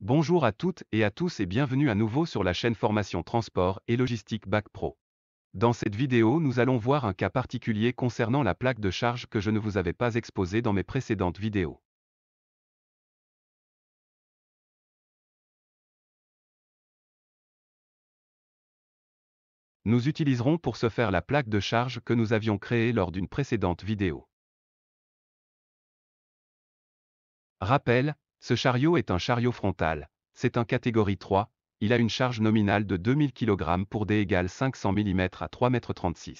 Bonjour à toutes et à tous et bienvenue à nouveau sur la chaîne Formation Transport et Logistique Bac Pro. Dans cette vidéo, nous allons voir un cas particulier concernant la plaque de charge que je ne vous avais pas exposée dans mes précédentes vidéos. Nous utiliserons pour ce faire la plaque de charge que nous avions créée lors d'une précédente vidéo. Rappel, ce chariot est un chariot frontal. C'est un catégorie 3, il a une charge nominale de 2000 kg pour D égale 500 mm à 3,36 m.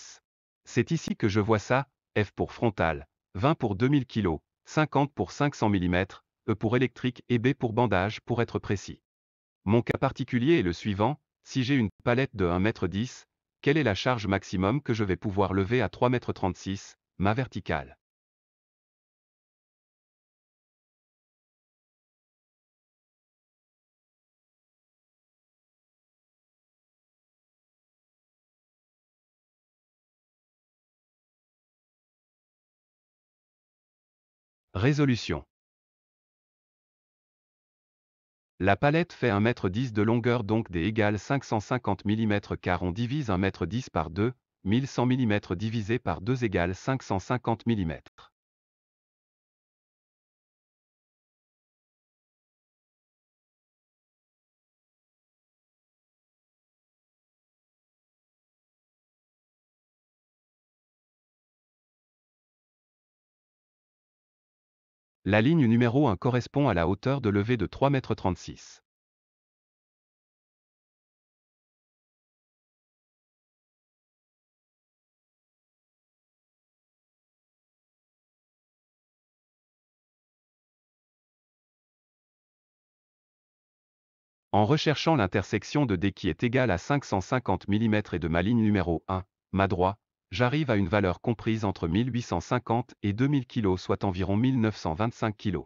C'est ici que je vois ça, F pour frontal, 20 pour 2000 kg, 50 pour 500 mm, E pour électrique et B pour bandage pour être précis. Mon cas particulier est le suivant, si j'ai une palette de 1,10 m, quelle est la charge maximum que je vais pouvoir lever à 3,36 m, ma verticale Résolution. La palette fait 1 m de longueur donc des égale 550 mm car on divise 1 m par 2, 1100 mm divisé par 2 égale 550 mm. La ligne numéro 1 correspond à la hauteur de levée de 3,36 m. En recherchant l'intersection de D qui est égale à 550 mm et de ma ligne numéro 1, ma droite, j'arrive à une valeur comprise entre 1850 et 2000 kg, soit environ 1925 kg.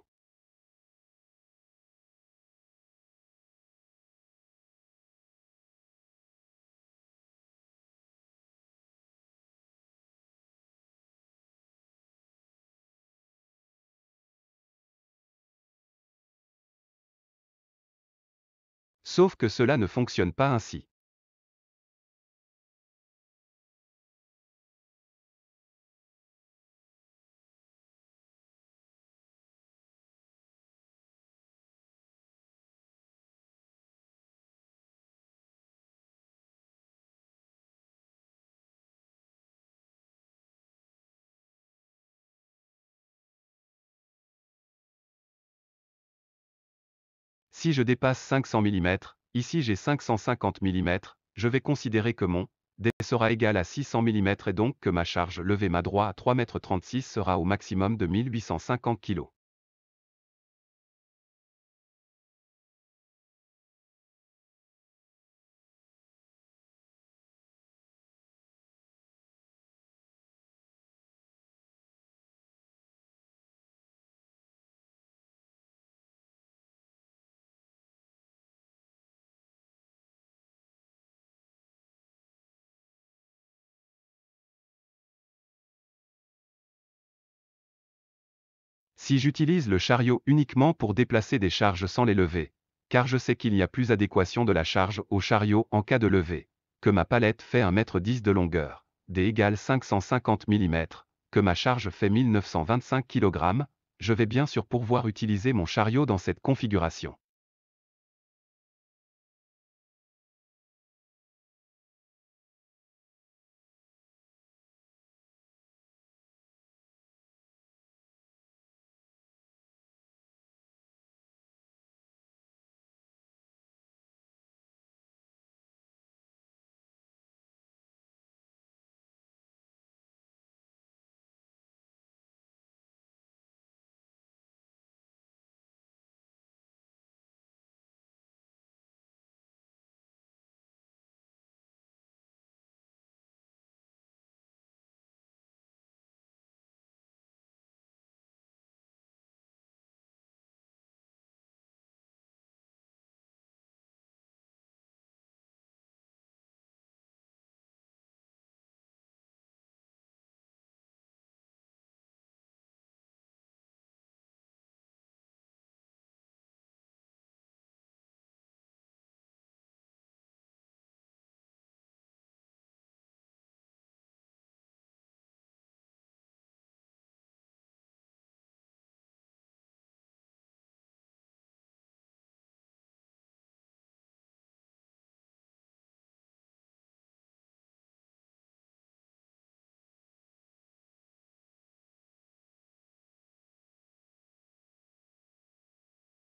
Sauf que cela ne fonctionne pas ainsi. Si je dépasse 500 mm, ici j'ai 550 mm, je vais considérer que mon D sera égal à 600 mm et donc que ma charge levée ma droite à 3,36 m sera au maximum de 1850 kg. Si j'utilise le chariot uniquement pour déplacer des charges sans les lever, car je sais qu'il n'y a plus adéquation de la charge au chariot en cas de levée, que ma palette fait 1 m 10 de longueur, D égale 550 mm, que ma charge fait 1925 kg, je vais bien sûr pouvoir utiliser mon chariot dans cette configuration.